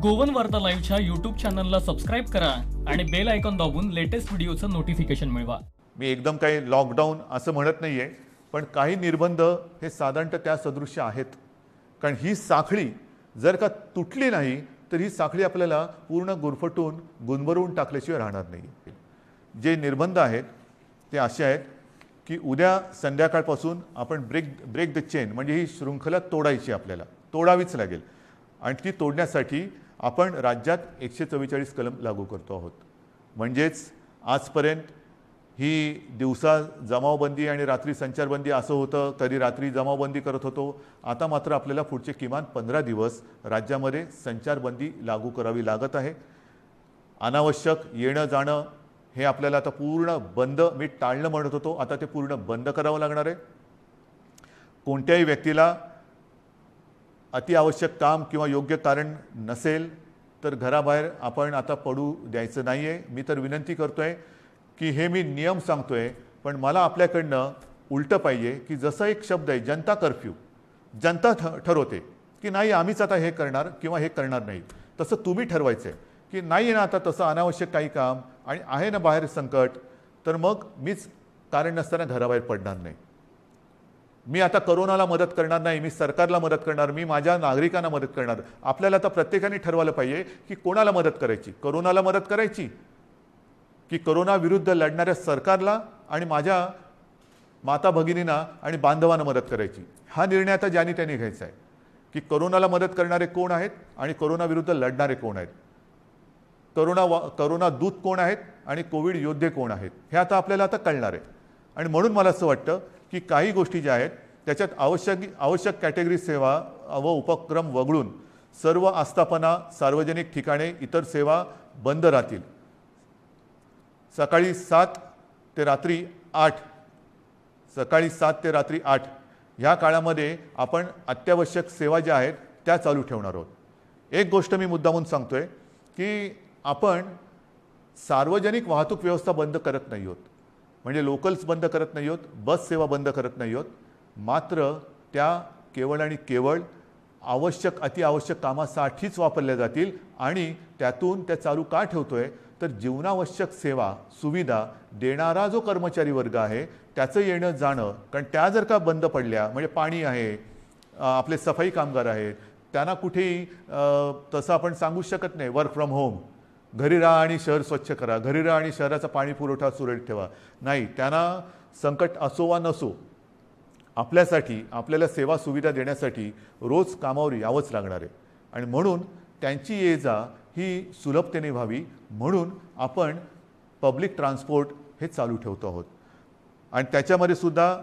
Goan वार्ता लाईव्हच्या YouTube चॅनलला सबस्क्राईब करा आणि बेल आयकॉन दाबून लेटेस्ट व्हिडिओचं नोटिफिकेशन मिळवा मी एकदम काही लॉकडाऊन असं म्हणत नाही आहे पण काही निर्बंध हे साधारणतः त्या सदृश्य आहेत कारण ही साखळी जर का तुटली नाही तर ही साखळी आपल्याला पूर्ण गुरफटून गुणभरून टाकल्याशिवाय राहणार नाही जे निर्बंध आहेत ते असे आहेत की उद्या संध्याकाळपासून आपण ब्रेक ब्रेक द चेन म्हणजे ही शृंखला तोडायची आपल्याला तोडावीच लागेल आणि ती तोडण्यासाठी आपण राज्यात एकशे चव्वेचाळीस कलम लागू करतो आहोत म्हणजेच आजपर्यंत ही दिवसा जमावबंदी आणि रात्री संचारबंदी असं होतं कधी रात्री जमावबंदी करत होतो आता मात्र आपल्याला पुढचे किमान पंधरा दिवस राज्यामध्ये संचारबंदी लागू करावी लागत आहे अनावश्यक येणं जाणं हे आपल्याला आता पूर्ण बंद मी टाळणं म्हणत होतो आता ते पूर्ण बंद करावं लागणार आहे कोणत्याही व्यक्तीला अतिआवश्यक काम किंवा योग्य कारण नसेल तर घराबाहेर आपण आता पडू द्यायचं नाही आहे मी तर विनंती करतो आहे की हे मी नियम सांगतो आहे पण मला आपल्याकडनं उलटं पाहिजे की जसं एक शब्द आहे जनता कर्फ्यू जनता ठरवते की नाही आम्हीच आता हे करणार किंवा हे करणार नाही तसं तुम्ही ठरवायचं आहे की नाही आहे ना आता तसं अनावश्यक काही काम आणि आहे ना बाहेर संकट तर मग मीच कारण नसताना घराबाहेर पडणार नाही मी आता करोनाला मदत करणार नाही मी सरकारला मदत करणार मी माझ्या नागरिकांना मदत करणार आपल्याला आता प्रत्येकाने ठरवायला पाहिजे की कोणाला मदत करायची करोनाला मदत करायची की करोनाविरुद्ध लढणाऱ्या सरकारला आणि माझ्या माता भगिनींना आणि बांधवांना मदत करायची हा निर्णय आता ज्यांनी त्यांनी घ्यायचा आहे की करोनाला मदत करणारे कोण आहेत आणि करोनाविरुद्ध लढणारे कोण आहेत करोना वा करोना दूत कोण आहेत आणि कोविड योद्धे कोण आहेत हे आता आपल्याला आता कळणार आहे आणि म्हणून मला असं वाटतं की काही गोष्टी ज्या आहेत त्याच्यात आवश्यक आवश्यक कॅटेगरी सेवा व उपक्रम वगळून सर्व आस्थापना सार्वजनिक ठिकाणे इतर सेवा बंद राहतील सकाळी सात ते रात्री आठ सकाळी सात ते रात्री आठ ह्या काळामध्ये आपण अत्यावश्यक सेवा ज्या आहेत त्या चालू ठेवणार आहोत एक गोष्ट मी मुद्दामून सांगतो आहे की आपण सार्वजनिक वाहतूक व्यवस्था बंद करत नाही आहोत म्हणजे लोकल्स बंद करत नाही होत बस सेवा बंद करत नाही होत मात्र त्या केवळ आणि केवळ आवश्यक अतिआवश्यक कामासाठीच वापरल्या जातील आणि त्यातून त्या चालू का ठेवतो आहे तर जीवनावश्यक सेवा सुविधा देणारा जो कर्मचारी वर्ग आहे त्याचं येणं जाणं कारण त्या जर का बंद पडल्या म्हणजे पाणी आहे आपले सफाई कामगार आहेत त्यांना कुठेही तसं आपण सांगू शकत नाही वर्क फ्रॉम होम घरी राहा आणि शहर स्वच्छ करा घरी राहा आणि शहराचा पाणी पुरवठा सुरळीत ठेवा नाही त्यांना संकट असो वा नसो आपल्यासाठी आपल्याला सेवा सुविधा देण्यासाठी रोज कामावर यावंच लागणार आहे आणि म्हणून त्यांची ये जा ही सुलभतेने व्हावी म्हणून आपण पब्लिक ट्रान्सपोर्ट हे चालू ठेवतो आहोत आणि त्याच्यामध्ये सुद्धा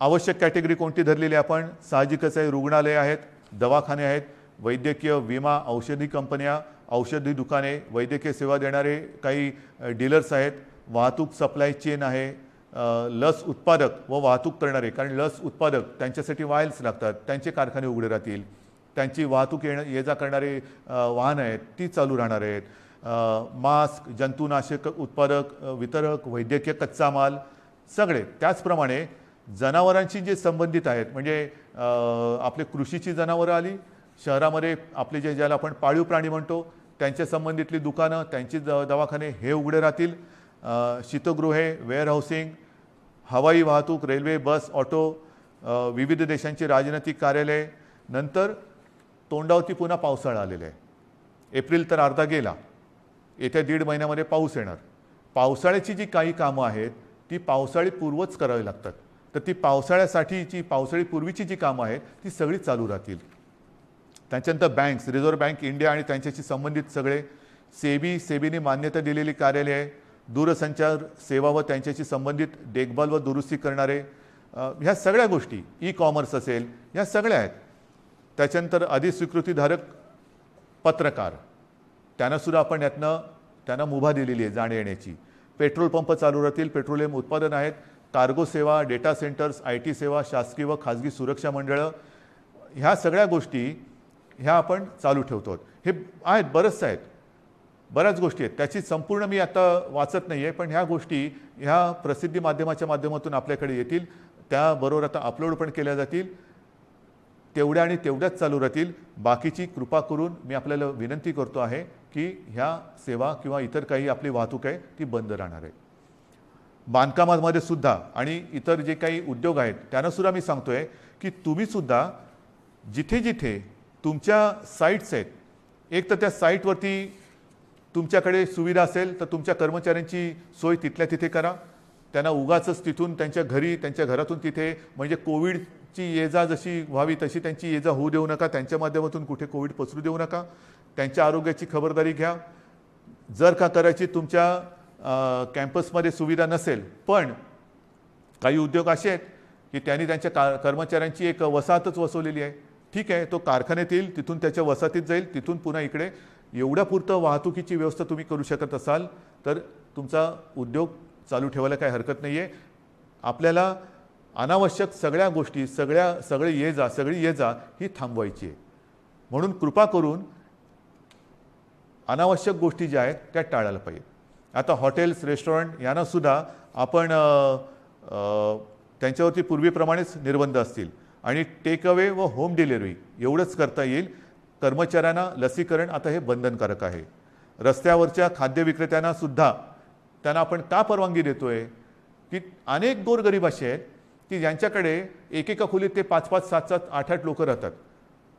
आवश्यक कॅटेगरी कोणती धरलेली आपण साहजिकच आहे रुग्णालय आहेत दवाखाने आहेत वैद्यकीय विमा औषधी कंपन्या औषधी दुकाने वैद्यकीय सेवा देणारे काही डीलर्स आहेत वाहतूक सप्लाय चेन आहे लस उत्पादक व वाहतूक करणारे कारण लस उत्पादक त्यांच्यासाठी वायल्स लागतात त्यांचे कारखाने उघडे राहतील त्यांची वाहतूक येणं ये जा करणारे वाहन आहेत ती चालू राहणार आहेत मास्क जंतुनाशक उत्पादक वितरक वैद्यकीय कच्चा माल सगळे त्याचप्रमाणे जनावरांशी जे संबंधित आहेत म्हणजे आपले कृषीची जनावरं आली शहरामध्ये आपले जे ज्याला आपण पाळीव प्राणी म्हणतो त्यांच्या संबंधितली दुकानं त्यांची द दवाखाने हे उघडे राहतील शीतगृहे हाऊसिंग हवाई वाहतूक रेल्वे बस ऑटो विविध देशांची राजनैतिक कार्यालय नंतर तोंडावती पुन्हा पावसाळा आलेला आहे एप्रिल तर अर्धा गेला येत्या दीड महिन्यामध्ये पाऊस येणार पावसाळ्याची जी काही कामं आहेत ती पावसाळी पूर्वच करावी लागतात तर ती पावसाळ्यासाठीची पावसाळीपूर्वीची जी कामं आहेत ती सगळी चालू राहतील त्यांच्यानंतर बँक्स रिझर्व्ह बँक इंडिया आणि त्यांच्याशी संबंधित सगळे सेबी सेबीने मान्यता दिलेली कार्यालय आहे दूरसंचार सेवा व त्यांच्याशी संबंधित देखभाल व दुरुस्ती करणारे ह्या सगळ्या गोष्टी ई कॉमर्स असेल ह्या सगळ्या आहेत त्याच्यानंतर अधिस्वीकृतीधारक पत्रकार त्यांनासुद्धा आपण यातनं त्यांना मुभा दिलेली आहे जाणे येण्याची पेट्रोल पंप चालू राहतील पेट्रोलियम उत्पादन आहेत कार्गो सेवा डेटा सेंटर्स आय टी सेवा शासकीय व खाजगी सुरक्षा मंडळं ह्या सगळ्या गोष्टी ह्या आपण चालू ठेवतो हे आहेत बरंचसं आहेत बऱ्याच गोष्टी आहेत त्याची संपूर्ण मी आता वाचत नाही आहे पण ह्या गोष्टी ह्या प्रसिद्धी माध्यमाच्या माध्यमातून आपल्याकडे येतील त्याबरोबर आता अपलोड पण केल्या जातील तेवढ्या आणि तेवढ्याच चालू राहतील बाकीची कृपा करून मी आपल्याला विनंती करतो आहे की ह्या सेवा किंवा इतर काही आपली वाहतूक आहे ती बंद राहणार आहे बांधकामामध्ये सुद्धा आणि इतर जे काही उद्योग आहेत त्यांनासुद्धा मी सांगतो आहे की तुम्हीसुद्धा जिथे जिथे तुमच्या साईट्स आहेत एक तर त्या साईटवरती तुमच्याकडे सुविधा असेल तर तुमच्या कर्मचाऱ्यांची सोय तिथल्या तिथे करा त्यांना उगाच तिथून त्यांच्या घरी त्यांच्या घरातून तिथे म्हणजे कोविडची ये जा जशी व्हावी तशी त्यांची ये जा होऊ देऊ नका त्यांच्या माध्यमातून कुठे कोविड पसरू देऊ नका त्यांच्या आरोग्याची खबरदारी घ्या जर का करायची तुमच्या कॅम्पसमध्ये सुविधा नसेल पण काही उद्योग असे आहेत की त्यांनी त्यांच्या का कर्मचाऱ्यांची एक वसाहतच वसवलेली आहे ठीक आहे तो कारखान्यात येईल तिथून त्याच्या वसाहतीत जाईल तिथून पुन्हा इकडे एवढ्यापुरतं वाहतुकीची व्यवस्था तुम्ही करू शकत असाल तर तुमचा उद्योग चालू ठेवायला काही हरकत नाही आहे आपल्याला अनावश्यक सगळ्या गोष्टी सगळ्या सगळे ये जा सगळी ये जा ही थांबवायची आहे म्हणून कृपा करून अनावश्यक गोष्टी ज्या आहेत त्या टाळायला पाहिजे आता हॉटेल्स रेस्टॉरंट यांनासुद्धा आपण त्यांच्यावरती पूर्वीप्रमाणेच निर्बंध असतील आणि टेक अवे व होम डिलिव्हरी एवढंच करता येईल कर्मचाऱ्यांना लसीकरण आता हे बंधनकारक आहे रस्त्यावरच्या खाद्य विक्रेत्यांना सुद्धा त्यांना आपण का परवानगी देतोय की अनेक गोरगरीब असे आहेत की ज्यांच्याकडे एकेका खोलीत ते पाच पाच सात सात आठ आठ लोकं राहतात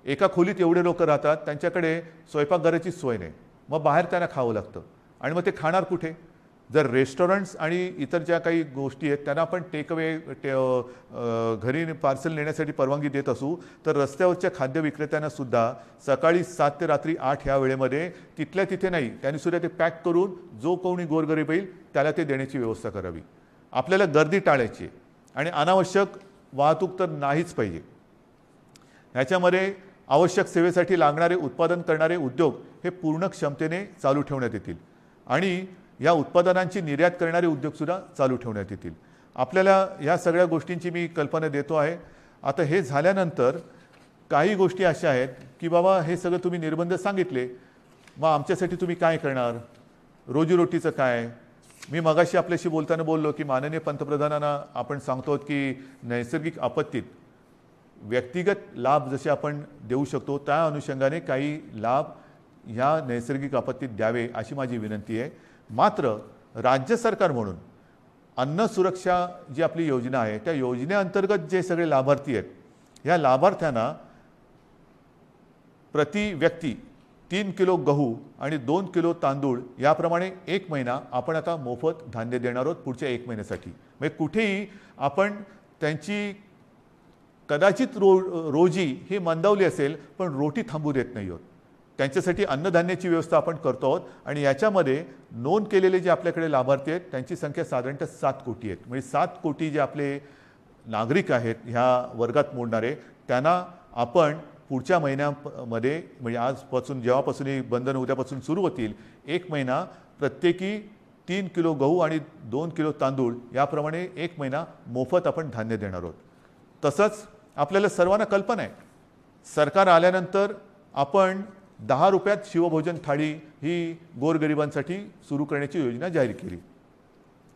एका खोलीत एवढे लोक राहतात त्यांच्याकडे स्वयंपाकघराची सोय नाही मग बाहेर त्यांना खावं लागतं आणि मग ते खाणार कुठे जर रेस्टॉरंट्स आणि इतर ज्या काही गोष्टी आहेत त्यांना आपण टेकअवे टे घरी पार्सल नेण्यासाठी परवानगी देत असू तर रस्त्यावरच्या खाद्य विक्रेत्यांना सुद्धा सकाळी सात ते रात्री आठ ह्या वेळेमध्ये तिथल्या तिथे नाही त्यांनी सुद्धा ते पॅक करून जो कोणी गोरगरीब येईल त्याला ते देण्याची व्यवस्था करावी आपल्याला गर्दी टाळायची आणि अनावश्यक वाहतूक तर नाहीच पाहिजे ह्याच्यामध्ये आवश्यक सेवेसाठी लागणारे उत्पादन करणारे उद्योग हे पूर्ण क्षमतेने चालू ठेवण्यात येतील आणि या उत्पादनांची निर्यात करणारे उद्योगसुद्धा चालू ठेवण्यात येतील आपल्याला या सगळ्या गोष्टींची मी कल्पना देतो आहे आता हे झाल्यानंतर काही गोष्टी अशा आहेत की बाबा हे सगळं तुम्ही निर्बंध सांगितले मग आमच्यासाठी तुम्ही काय करणार रोजीरोटीचं काय मी मगाशी आपल्याशी बोलताना बोललो की माननीय पंतप्रधानांना आपण सांगतो की नैसर्गिक आपत्तीत व्यक्तिगत लाभ जसे आपण देऊ शकतो त्या अनुषंगाने काही लाभ ह्या नैसर्गिक आपत्तीत द्यावे अशी माझी विनंती आहे मात्र राज्य सरकार म्हणून अन्न सुरक्षा जी आपली योजना आहे त्या योजनेअंतर्गत जे सगळे लाभार्थी आहेत ह्या लाभार्थ्यांना प्रति व्यक्ती तीन किलो गहू आणि दोन किलो तांदूळ याप्रमाणे एक महिना आपण आता मोफत धान्य देणार आहोत पुढच्या एक महिन्यासाठी म्हणजे कुठेही आपण त्यांची कदाचित रो रोजी ही मंदावली असेल पण रोटी थांबू देत नाही आहोत त्यांच्यासाठी अन्नधान्याची व्यवस्था आपण करतो आहोत आणि याच्यामध्ये नोंद केलेले जे आपल्याकडे लाभार्थी आहेत त्यांची संख्या साधारणतः सात कोटी आहेत म्हणजे सात कोटी जे आपले नागरिक आहेत ह्या वर्गात मोडणारे त्यांना आपण पुढच्या महिन्यामध्ये म्हणजे आजपासून जेव्हापासून ही बंधन उद्यापासून सुरू होतील एक महिना प्रत्येकी तीन किलो गहू आणि दोन किलो तांदूळ याप्रमाणे एक महिना मोफत आपण धान्य देणार आहोत तसंच आपल्याला सर्वांना कल्पना आहे सरकार आल्यानंतर आपण दहा रुपयात शिवभोजन थाळी ही गोरगरिबांसाठी सुरू करण्याची योजना जाहीर केली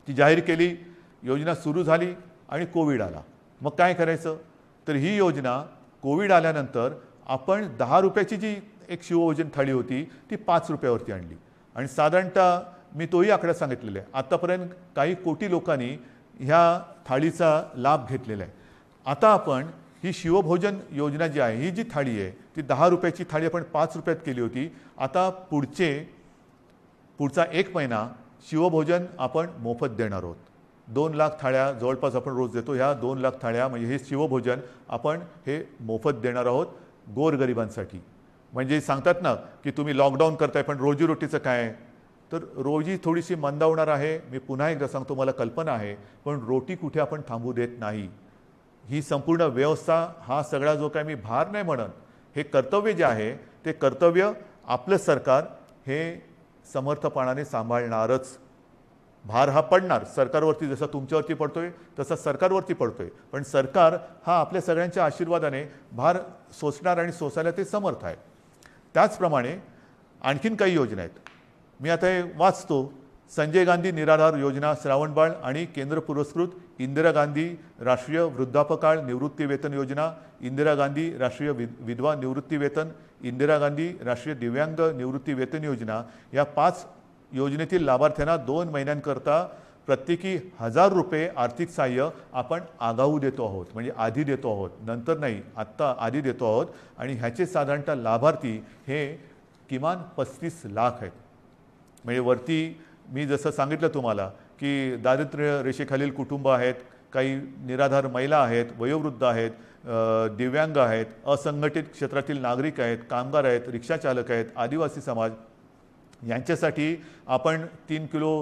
ती जाहीर केली योजना सुरू झाली आणि कोविड आला मग काय करायचं तर ही योजना कोविड आल्यानंतर आपण दहा रुपयाची जी एक शिवभोजन थाळी होती ती पाच रुपयावरती आणली आणि साधारणतः मी तोही आकडा सांगितलेला आहे आत्तापर्यंत काही कोटी लोकांनी ह्या थाळीचा लाभ घेतलेला आहे आता आपण ही शिवभोजन योजना जी आहे ही जी थाळी आहे ती दहा रुपयाची थाळी आपण पाच रुपयात केली होती आता पुढचे पुढचा एक महिना शिवभोजन आपण मोफत देणार आहोत दोन लाख थाळ्या जवळपास आपण रोज देतो ह्या दोन लाख थाळ्या म्हणजे हे शिवभोजन आपण हे मोफत देणार आहोत गोरगरिबांसाठी म्हणजे सांगतात ना की तुम्ही लॉकडाऊन करताय पण रोजीरोटीचं काय आहे तर रोजी थोडीशी मंदावणार आहे मी पुन्हा एकदा सांगतो मला कल्पना आहे पण रोटी कुठे आपण थांबू देत नाही ही संपूर्ण व्यवस्था हा सगळा जो काय मी भार नाही म्हणत हे कर्तव्य जे आहे ते कर्तव्य आपलं सरकार हे समर्थपणाने सांभाळणारच भार हा पडणार सरकारवरती जसा तुमच्यावरती पडतो आहे तसा सरकारवरती पडतो आहे पण सरकार हा आपल्या सगळ्यांच्या आशीर्वादाने भार सोसणार आणि सोसायला ते समर्थ आहे त्याचप्रमाणे आणखीन काही योजना आहेत मी आता हे वाचतो संजय गांधी निराधार योजना श्रावणबाळ आणि केंद्र पुरस्कृत इंदिरा गांधी राष्ट्रीय वृद्धापकाळ निवृत्ती वेतन योजना इंदिरा गांधी राष्ट्रीय विधवा निवृत्ती वेतन इंदिरा गांधी राष्ट्रीय दिव्यांग निवृत्ती वेतन योजना या पाच योजनेतील लाभार्थ्यांना दोन महिन्यांकरता प्रत्येकी हजार रुपये आर्थिक सहाय्य आपण आगाऊ देतो आहोत म्हणजे आधी देतो आहोत नंतर नाही आत्ता आधी देतो आहोत आणि ह्याचे साधारणतः लाभार्थी हे किमान पस्तीस लाख आहेत म्हणजे वरती मी जसं सांगितलं तुम्हाला की दारिद्र्य रेषेखालील कुटुंब आहेत काही निराधार महिला आहेत वयोवृद्ध आहेत दिव्यांग आहेत असंघटित क्षेत्रातील नागरिक आहेत कामगार आहेत रिक्षाचालक आहेत आदिवासी समाज यांच्यासाठी आपण तीन किलो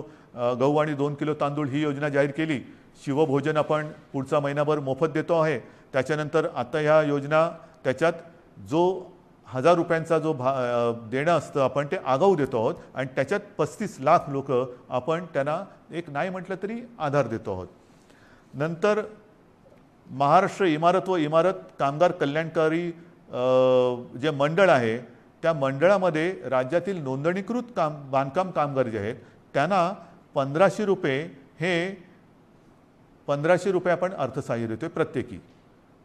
गहू आणि दोन किलो तांदूळ ही योजना जाहीर केली शिवभोजन आपण पुढचा महिनाभर मोफत देतो आहे त्याच्यानंतर आता ह्या योजना त्याच्यात जो हजार रुपयांचा जो भा देणं असतं आपण ते आगाऊ देतो आहोत आणि त्याच्यात पस्तीस लाख लोक आपण त्यांना एक नाही म्हटलं तरी आधार देतो आहोत नंतर महाराष्ट्र इमारत व इमारत कामगार कल्याणकारी जे मंडळ आहे त्या मंडळामध्ये राज्यातील नोंदणीकृत काम बांधकाम कामगार जे आहेत त्यांना पंधराशे रुपये हे पंधराशे रुपये आपण अर्थसहाय्य देतो आहे प्रत्येकी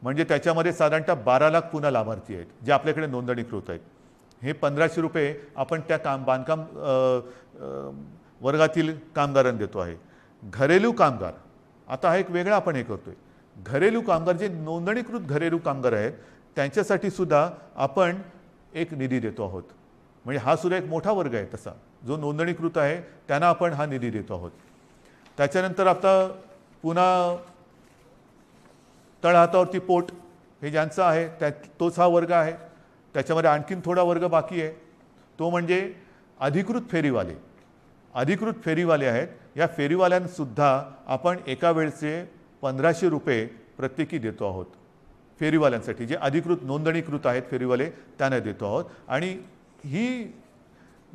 म्हणजे त्याच्यामध्ये साधारणतः बारा लाख पुन्हा लाभार्थी आहेत जे आपल्याकडे नोंदणीकृत आहेत हे पंधराशे रुपये आपण त्या काम बांधकाम वर्गातील कामगारांना देतो आहे घरेलू कामगार आता हा एक वेगळा आपण हे करतो आहे घरेलू कामगार जे नोंदणीकृत घरेलू कामगार आहेत त्यांच्यासाठी सुद्धा आपण एक निधी देतो आहोत म्हणजे हा सुद्धा एक मोठा वर्ग आहे तसा जो नोंदणीकृत आहे त्यांना आपण हा निधी देतो आहोत त्याच्यानंतर आता पुन्हा तळहातावरती पोट हे ज्यांचं आहे त्या तोच हा वर्ग आहे त्याच्यामध्ये आणखीन थोडा वर्ग बाकी आहे तो म्हणजे अधिकृत फेरीवाले अधिकृत फेरीवाले आहेत या फेरीवाल्यांसुद्धा आपण एका वेळचे पंधराशे रुपये प्रत्येकी देतो आहोत फेरीवाल्यांसाठी जे अधिकृत नोंदणीकृत आहेत फेरीवाले त्यांना देतो आहोत आणि ही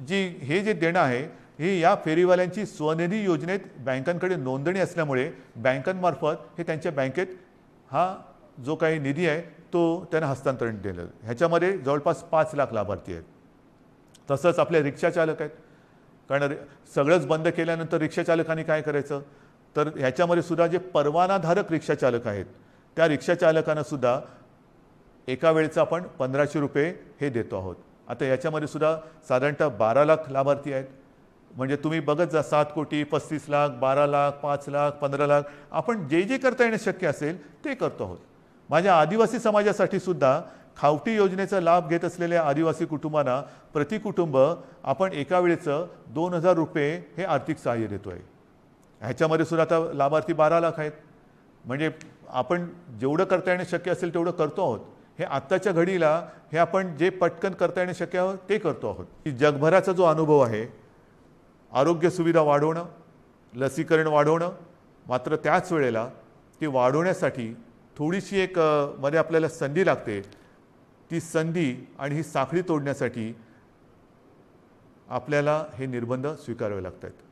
जी हे जे देणं आहे हे या फेरीवाल्यांची स्वनिधी योजनेत बँकांकडे नोंदणी असल्यामुळे बँकांमार्फत हे त्यांच्या बँकेत हा जो काही निधी आहे तो त्यांना हस्तांतरण केलं ह्याच्यामध्ये जवळपास पाच लाख लाभार्थी आहेत तसंच आपले रिक्षाचालक आहेत कारण सगळंच बंद केल्यानंतर रिक्षाचालकांनी काय करायचं तर ह्याच्यामध्ये सुद्धा जे परवानाधारक रिक्षाचालक आहेत त्या रिक्षाचालकांना सुद्धा एका वेळेचं आपण पंधराशे रुपये हे देतो आहोत आता याच्यामध्ये सुद्धा साधारणतः बारा लाख लाभार्थी आहेत म्हणजे तुम्ही बघत जा सात कोटी पस्तीस लाख बारा लाख पाच लाख पंधरा लाख आपण जे जे करता येणे शक्य असेल ते करतो आहोत माझ्या आदिवासी समाजासाठी सुद्धा खावटी योजनेचा लाभ घेत असलेल्या आदिवासी कुटुंबांना प्रति कुटुंब आपण एका वेळेचं दोन हजार रुपये हे आर्थिक सहाय्य देतो आहे ह्याच्यामध्ये सुद्धा आता लाभार्थी बारा लाख आहेत म्हणजे आपण जेवढं करता येणे शक्य असेल तेवढं करतो आहोत हे आत्ताच्या घडीला हे आपण जे पटकन करता येणे शक्य आहोत ते करतो आहोत की जगभराचा जो अनुभव आहे आरोग्य सुविधा वाढवणं लसीकरण वाढवणं मात्र त्याच वेळेला ती वाढवण्यासाठी थोडीशी एक मध्ये आपल्याला संधी लागते ती संधी आणि ही साखळी तोडण्यासाठी आपल्याला हे निर्बंध स्वीकारावे लागत आहेत